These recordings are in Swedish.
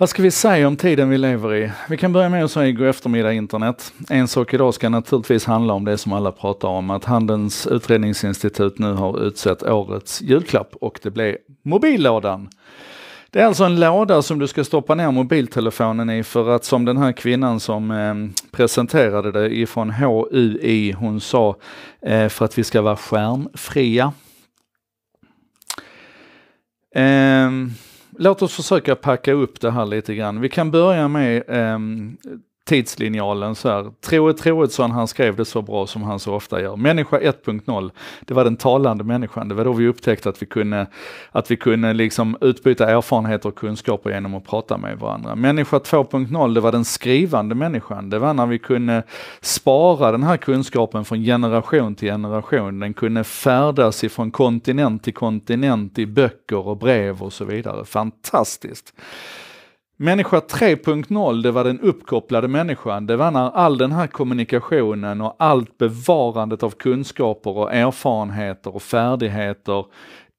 Vad ska vi säga om tiden vi lever i? Vi kan börja med att säga god eftermiddag internet. En sak idag ska naturligtvis handla om det som alla pratar om, att Handelns utredningsinstitut nu har utsett årets julklapp och det blev mobillådan. Det är alltså en låda som du ska stoppa ner mobiltelefonen i för att som den här kvinnan som eh, presenterade det ifrån HUI, hon sa eh, för att vi ska vara skärmfria. Eh, låt oss försöka packa upp det här lite grann. Vi kan börja med ehm, tidslinjalen så här. Troe Troedsson, han skrev det så bra som han så ofta gör. Människa 1.0, det var den talande människan. Det var då vi upptäckte att vi kunde, att vi kunde liksom utbyta erfarenheter och kunskaper genom att prata med varandra. Människa 2.0, det var den skrivande människan. Det var när vi kunde spara den här kunskapen från generation till generation. Den kunde färdas ifrån kontinent till kontinent i böcker och brev och så vidare. Fantastiskt! Människa 3.0, det var den uppkopplade människan. Det var när all den här kommunikationen och allt bevarandet av kunskaper och erfarenheter och färdigheter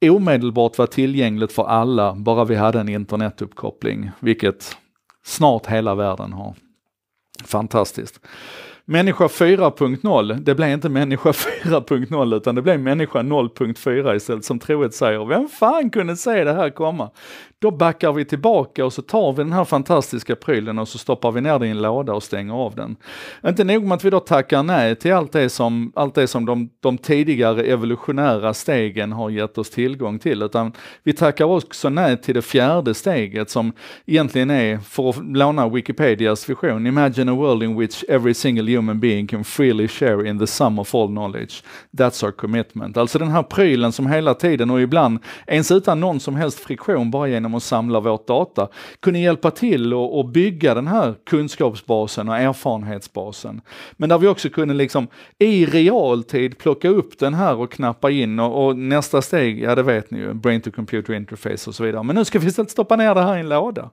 omedelbart var tillgängligt för alla, bara vi hade en internetuppkoppling, vilket snart hela världen har. Fantastiskt. Människa 4.0, det blev inte människa 4.0 utan det blev människa 0.4 istället som troet säger. Vem fan kunde se det här komma? Då backar vi tillbaka och så tar vi den här fantastiska prylen och så stoppar vi ner den i en låda och stänger av den. Inte nog med att vi då tackar nej till allt det som, allt det som de, de tidigare evolutionära stegen har gett oss tillgång till, utan vi tackar också nej till det fjärde steget som egentligen är, för att låna Wikipedias vision, “Imagine a world in which every single human being can freely share in the sum of all knowledge. That's our commitment”. Alltså den här prylen som hela tiden och ibland, ens utan någon som helst friktion, bara genom genom att samla vårt data kunde hjälpa till och, och bygga den här kunskapsbasen och erfarenhetsbasen. Men där vi också kunde liksom i realtid plocka upp den här och knappa in och, och nästa steg, ja det vet ni ju, brain to computer interface och så vidare. Men nu ska vi istället stoppa ner det här i en låda.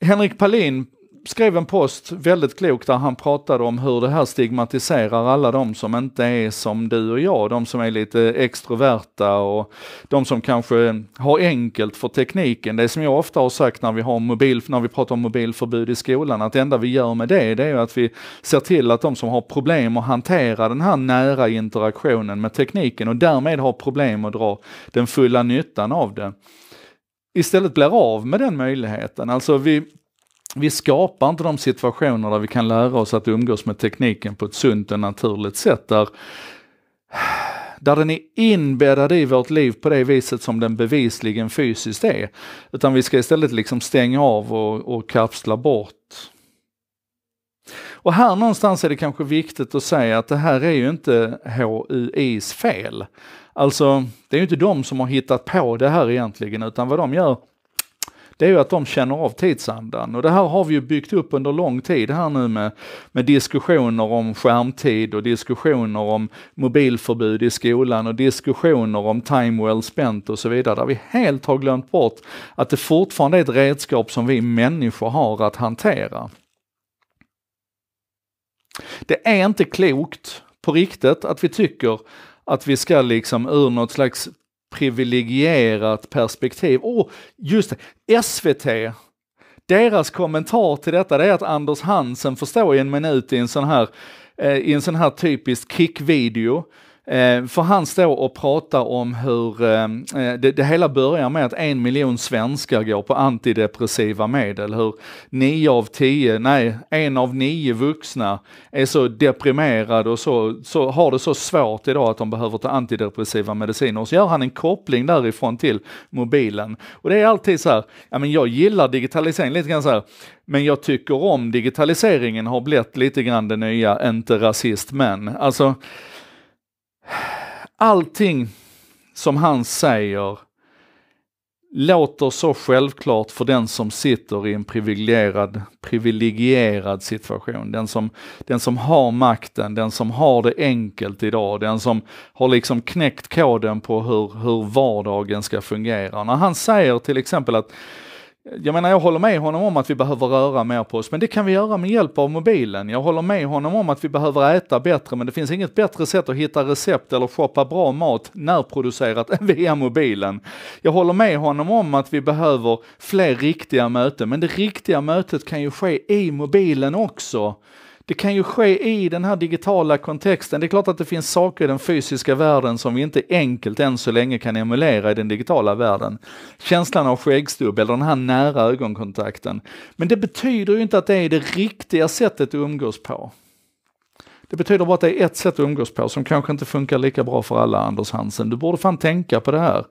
Henrik Palin skrev en post, väldigt klok, där han pratade om hur det här stigmatiserar alla de som inte är som du och jag, de som är lite extroverta och de som kanske har enkelt för tekniken. Det som jag ofta har sagt när vi, har mobil, när vi pratar om mobilförbud i skolan, att det enda vi gör med det, det är att vi ser till att de som har problem att hantera den här nära interaktionen med tekniken och därmed har problem att dra den fulla nyttan av det istället blir av med den möjligheten. Alltså vi vi skapar inte de situationer där vi kan lära oss att umgås med tekniken på ett sunt och naturligt sätt där, där den är inbäddad i vårt liv på det viset som den bevisligen fysiskt är. Utan vi ska istället liksom stänga av och, och kapsla bort. Och här någonstans är det kanske viktigt att säga att det här är ju inte HUIs fel. Alltså, det är ju inte de som har hittat på det här egentligen, utan vad de gör det är ju att de känner av tidsandan. Och det här har vi ju byggt upp under lång tid här nu med, med diskussioner om skärmtid och diskussioner om mobilförbud i skolan och diskussioner om time well spent och så vidare. Där vi helt har glömt bort att det fortfarande är ett redskap som vi människor har att hantera. Det är inte klokt på riktigt att vi tycker att vi ska liksom ur något slags privilegierat perspektiv. Och just det, SVT, deras kommentar till detta det är att Anders Hansen får stå i en minut i en sån här, eh, i en sån här typisk kickvideo Eh, för han står och pratar om hur, eh, eh, det, det, hela börjar med att en miljon svenskar går på antidepressiva medel, hur nio av tio, nej, en av nio vuxna är så deprimerad och så, så har det så svårt idag att de behöver ta antidepressiva mediciner. Och så gör han en koppling därifrån till mobilen. Och det är alltid så här, ja men jag gillar digitalisering lite grann så här, men jag tycker om digitaliseringen har blivit lite grann det nya, inte rasist men. Alltså, Allting som han säger låter så självklart för den som sitter i en privilegierad, privilegierad situation. Den som, den som har makten, den som har det enkelt idag, den som har liksom knäckt koden på hur, hur vardagen ska fungera. När han säger till exempel att jag menar, jag håller med honom om att vi behöver röra mer på oss, men det kan vi göra med hjälp av mobilen. Jag håller med honom om att vi behöver äta bättre, men det finns inget bättre sätt att hitta recept eller shoppa bra mat närproducerat än via mobilen. Jag håller med honom om att vi behöver fler riktiga möten, men det riktiga mötet kan ju ske i mobilen också. Det kan ju ske i den här digitala kontexten. Det är klart att det finns saker i den fysiska världen som vi inte enkelt än så länge kan emulera i den digitala världen. Känslan av skäggstubb eller den här nära ögonkontakten. Men det betyder ju inte att det är det riktiga sättet att umgås på. Det betyder bara att det är ett sätt att umgås på som kanske inte funkar lika bra för alla, Anders Hansen. Du borde fan tänka på det här.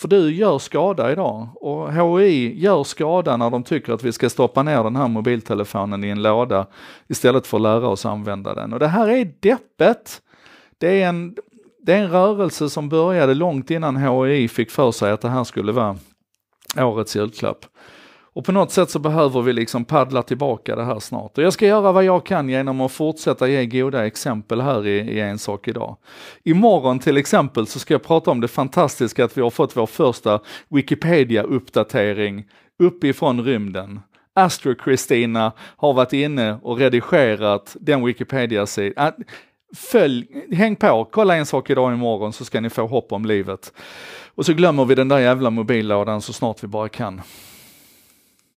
För du gör skada idag och HI gör skada när de tycker att vi ska stoppa ner den här mobiltelefonen i en låda istället för att lära oss använda den. Och det här är deppet. Det är en, det är en rörelse som började långt innan HI fick för sig att det här skulle vara årets julklapp. Och på något sätt så behöver vi liksom paddla tillbaka det här snart. Och jag ska göra vad jag kan genom att fortsätta ge goda exempel här i, i En sak idag. Imorgon till exempel så ska jag prata om det fantastiska att vi har fått vår första Wikipedia-uppdatering uppifrån rymden. Astro-Kristina har varit inne och redigerat den Wikipedia-sidan. Äh, följ, häng på, kolla en sak idag imorgon så ska ni få hopp om livet. Och så glömmer vi den där jävla mobillådan så snart vi bara kan.